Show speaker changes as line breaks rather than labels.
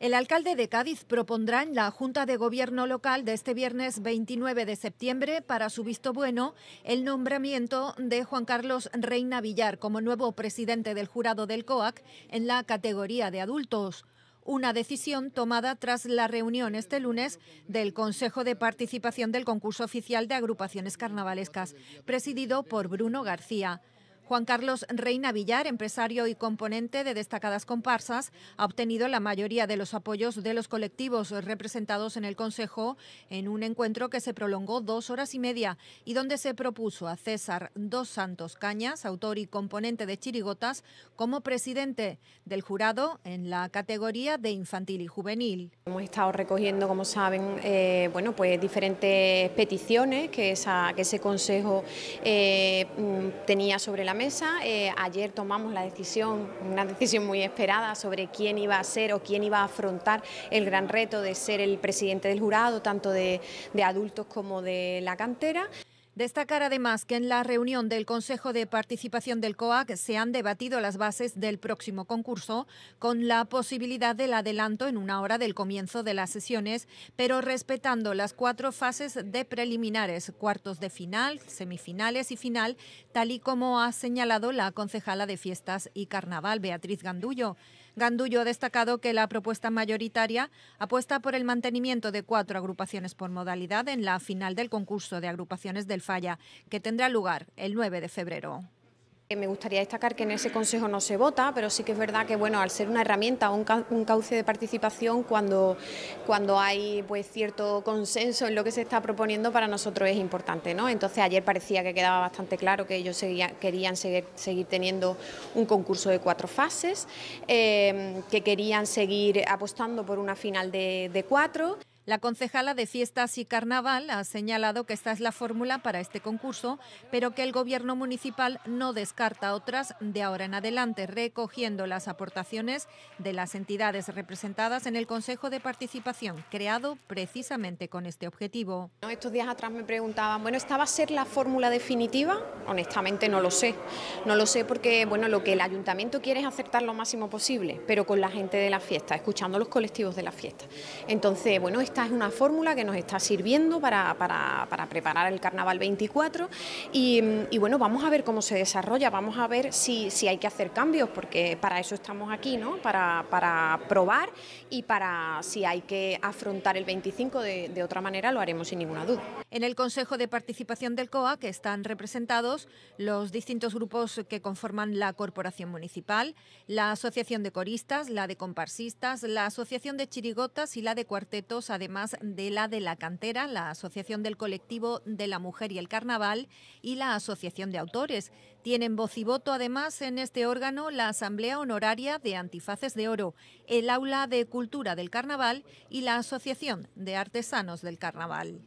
El alcalde de Cádiz propondrá en la Junta de Gobierno local de este viernes 29 de septiembre para su visto bueno el nombramiento de Juan Carlos Reina Villar como nuevo presidente del jurado del COAC en la categoría de adultos una decisión tomada tras la reunión este lunes del Consejo de Participación del Concurso Oficial de Agrupaciones Carnavalescas, presidido por Bruno García. Juan Carlos Reina Villar, empresario y componente de destacadas comparsas, ha obtenido la mayoría de los apoyos de los colectivos representados en el Consejo en un encuentro que se prolongó dos horas y media y donde se propuso a César Dos Santos Cañas, autor y componente de Chirigotas, como presidente del jurado
en la categoría de infantil y juvenil. Hemos estado recogiendo, como saben, eh, bueno, pues diferentes peticiones que, ese Consejo eh, mm, tenía sobre la mesa mesa. Eh, ayer tomamos la decisión, una decisión muy esperada, sobre quién iba a ser o quién iba a afrontar el gran reto de ser el presidente del jurado, tanto de adultos como de la cantera. Destacar además que en la reunión del
Consejo de Participación del COAC se han debatido las bases del próximo concurso con la posibilidad del adelanto en una hora del comienzo de las sesiones, pero respetando las cuatro fases de preliminares, cuartos de final, semifinales y final, tal y como ha señalado la concejala de Fiestas y Carnaval, Beatriz Gandullo. Gandullo ha destacado que la propuesta mayoritaria apuesta por el mantenimiento de cuatro agrupaciones por
modalidad en la final del concurso de agrupaciones del Falla, que tendrá lugar el 9 de febrero. Me gustaría destacar que en ese consejo no se vota, pero sí que es verdad que bueno, al ser una herramienta o un cauce de participación, cuando, cuando hay pues cierto consenso en lo que se está proponiendo, para nosotros es importante. ¿no? Entonces ayer parecía que quedaba bastante claro que ellos querían seguir, seguir, teniendo un concurso de cuatro fases, eh, que querían seguir apostando por una final de cuatro. La concejala de Fiestas
y Carnaval ha señalado que esta es la fórmula para este concurso, pero que el Gobierno municipal no descarta otras de ahora en adelante, recogiendo las aportaciones de las entidades representadas en el Consejo de Participación, creado precisamente con este objetivo. Estos
días atrás me preguntaban, bueno, ¿esta va a ser la fórmula definitiva? Honestamente no lo sé. No lo sé porque, bueno, lo que el ayuntamiento quiere es aceptar lo máximo posible, pero con la gente de la fiesta, escuchando los colectivos de la fiesta. Entonces, bueno, esta es una fórmula que nos está sirviendo para, para, preparar el Carnaval 24 y, bueno, vamos a ver cómo se desarrolla, vamos a ver si, si hay que hacer cambios, porque para eso estamos aquí, ¿no? Para, para probar y para si hay que afrontar el 25 de, de otra manera lo haremos sin ninguna duda. En el Consejo de Participación del COA, que están representados los
distintos grupos que conforman la Corporación Municipal, la Asociación de Coristas, la de Comparsistas, la Asociación de Chirigotas y la de Cuartetos, además de la de la cantera, la Asociación del Colectivo de la Mujer y el Carnaval y la Asociación de Autores. Tienen voz y voto además en este órgano la Asamblea Honoraria de Antifaces de Oro, el Aula de Cultura del Carnaval y la Asociación de Artesanos del Carnaval.